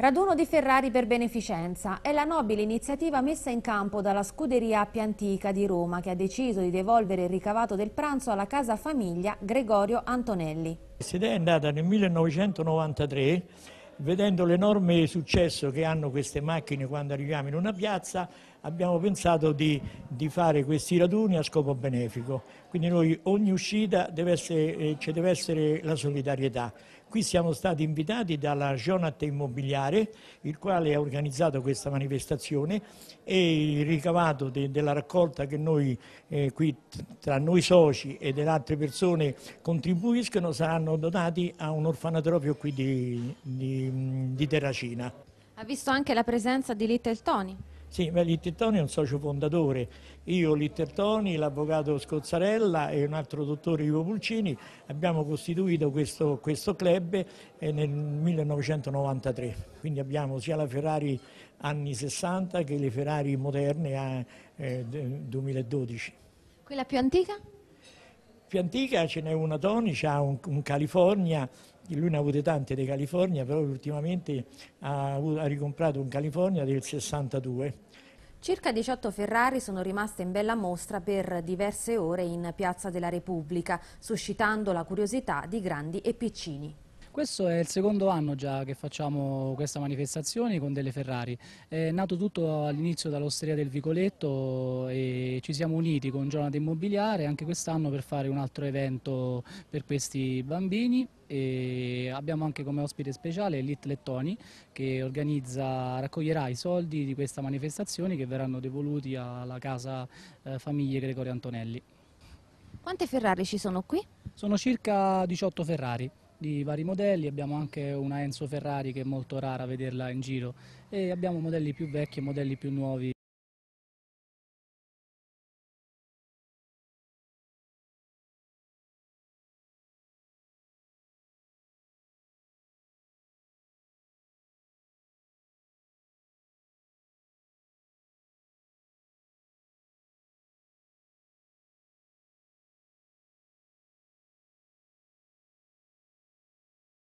Raduno di Ferrari per beneficenza è la nobile iniziativa messa in campo dalla scuderia Appia Antica di Roma che ha deciso di devolvere il ricavato del pranzo alla casa famiglia Gregorio Antonelli. Questa idea è andata nel 1993 vedendo l'enorme successo che hanno queste macchine quando arriviamo in una piazza, abbiamo pensato di, di fare questi raduni a scopo benefico. Quindi noi ogni uscita deve essere, eh, ci deve essere la solidarietà Qui siamo stati invitati dalla Jonat Immobiliare, il quale ha organizzato questa manifestazione e il ricavato de della raccolta che noi eh, qui tra noi soci e delle altre persone contribuiscono saranno donati a un orfanatorofio qui di, di, di Terracina. Ha visto anche la presenza di Little Tony. Sì, beh, Littertoni è un socio fondatore. Io, Littertoni, l'avvocato Scozzarella e un altro dottore Ivo Pulcini abbiamo costituito questo, questo club eh, nel 1993. Quindi abbiamo sia la Ferrari anni 60 che le Ferrari moderne a eh, 2012. Eh, Quella più antica? più antica ce n'è una tonica, un, un California, lui ne ha avute tante di California, però ultimamente ha, ha ricomprato un California del 62. Circa 18 Ferrari sono rimaste in bella mostra per diverse ore in Piazza della Repubblica, suscitando la curiosità di grandi e piccini. Questo è il secondo anno già che facciamo questa manifestazione con delle Ferrari. È nato tutto all'inizio dall'Osteria del Vicoletto e ci siamo uniti con Giornata Immobiliare anche quest'anno per fare un altro evento per questi bambini e abbiamo anche come ospite speciale Elite Lettoni che organizza, raccoglierà i soldi di questa manifestazione che verranno devoluti alla casa eh, famiglie Gregorio Antonelli. Quante Ferrari ci sono qui? Sono circa 18 Ferrari di vari modelli, abbiamo anche una Enzo Ferrari che è molto rara vederla in giro e abbiamo modelli più vecchi e modelli più nuovi.